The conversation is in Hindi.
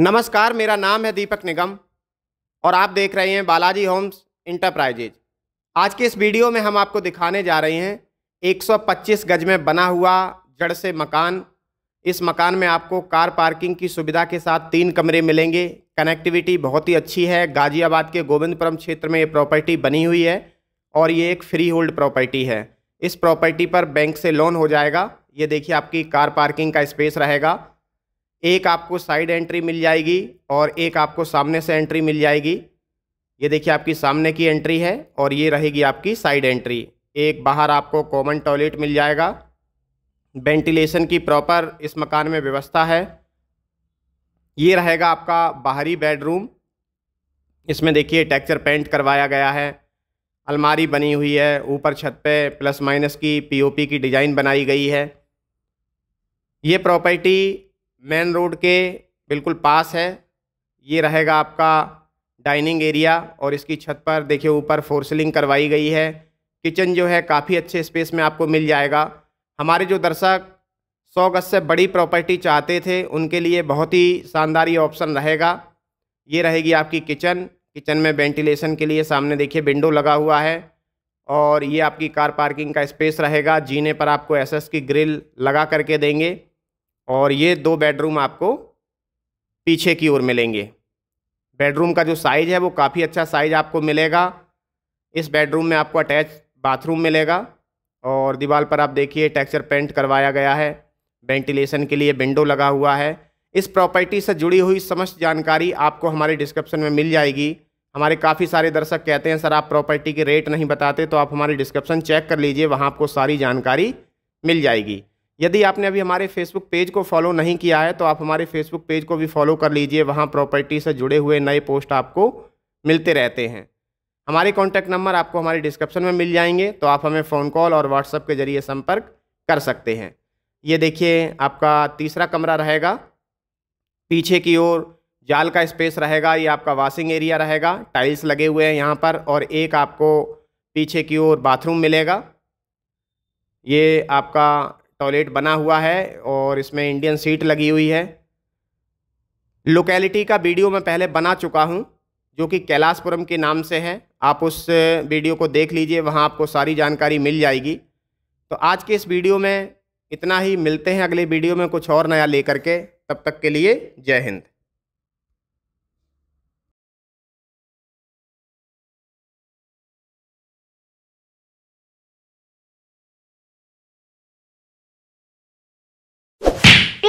नमस्कार मेरा नाम है दीपक निगम और आप देख रहे हैं बालाजी होम्स इंटरप्राइजेज आज के इस वीडियो में हम आपको दिखाने जा रहे हैं 125 गज में बना हुआ जड़ से मकान इस मकान में आपको कार पार्किंग की सुविधा के साथ तीन कमरे मिलेंगे कनेक्टिविटी बहुत ही अच्छी है गाजियाबाद के गोविंदपुरम क्षेत्र में ये प्रॉपर्टी बनी हुई है और ये एक फ्री होल्ड प्रॉपर्टी है इस प्रॉपर्टी पर बैंक से लोन हो जाएगा ये देखिए आपकी कार पार्किंग का स्पेस रहेगा एक आपको साइड एंट्री मिल जाएगी और एक आपको सामने से एंट्री मिल जाएगी ये देखिए आपकी सामने की एंट्री है और ये रहेगी आपकी साइड एंट्री एक बाहर आपको कॉमन टॉयलेट मिल जाएगा वेंटिलेशन की प्रॉपर इस मकान में व्यवस्था है ये रहेगा आपका बाहरी बेडरूम इसमें देखिए टेक्चर पेंट करवाया गया है अलमारी बनी हुई है ऊपर छत पे प्लस माइनस की पीओपी की डिज़ाइन बनाई गई है ये प्रॉपर्टी मेन रोड के बिल्कुल पास है ये रहेगा आपका डाइनिंग एरिया और इसकी छत पर देखिए ऊपर फोर सीलिंग करवाई गई है किचन जो है काफ़ी अच्छे स्पेस में आपको मिल जाएगा हमारे जो दर्शक सौ गज से बड़ी प्रॉपर्टी चाहते थे उनके लिए बहुत ही शानदार ये ऑप्शन रहेगा ये रहेगी आपकी किचन किचन में वेंटिलेशन के लिए सामने देखिए विंडो लगा हुआ है और ये आपकी कार पार्किंग का स्पेस रहेगा जीने पर आपको एसएस की ग्रिल लगा करके देंगे और ये दो बेडरूम आपको पीछे की ओर मिलेंगे बेडरूम का जो साइज़ है वो काफ़ी अच्छा साइज़ आपको मिलेगा इस बेडरूम में आपको अटैच बाथरूम मिलेगा और दीवार पर आप देखिए टेक्सचर पेंट करवाया गया है वेंटिलेशन के लिए विंडो लगा हुआ है इस प्रॉपर्टी से जुड़ी हुई समस्त जानकारी आपको हमारे डिस्क्रिप्शन में मिल जाएगी हमारे काफ़ी सारे दर्शक कहते हैं सर आप प्रॉपर्टी के रेट नहीं बताते तो आप हमारे डिस्क्रिप्शन चेक कर लीजिए वहाँ आपको सारी जानकारी मिल जाएगी यदि आपने अभी हमारे फेसबुक पेज को फॉलो नहीं किया है तो आप हमारे फेसबुक पेज को भी फॉलो कर लीजिए वहाँ प्रॉपर्टी से जुड़े हुए नए पोस्ट आपको मिलते रहते हैं हमारे कॉन्टैक्ट नंबर आपको हमारे डिस्क्रिप्शन में मिल जाएंगे तो आप हमें फ़ोन कॉल और व्हाट्सअप के जरिए संपर्क कर सकते हैं ये देखिए आपका तीसरा कमरा रहेगा पीछे की ओर जाल का स्पेस रहेगा ये आपका वॉशिंग एरिया रहेगा टाइल्स लगे हुए हैं यहाँ पर और एक आपको पीछे की ओर बाथरूम मिलेगा ये आपका टॉयलेट बना हुआ है और इसमें इंडियन सीट लगी हुई है लोकेलिटी का वीडियो मैं पहले बना चुका हूँ जो कि कैलाशपुरम के नाम से है आप उस वीडियो को देख लीजिए वहाँ आपको सारी जानकारी मिल जाएगी तो आज के इस वीडियो में इतना ही मिलते हैं अगले वीडियो में कुछ और नया लेकर के तब तक के लिए जय हिंद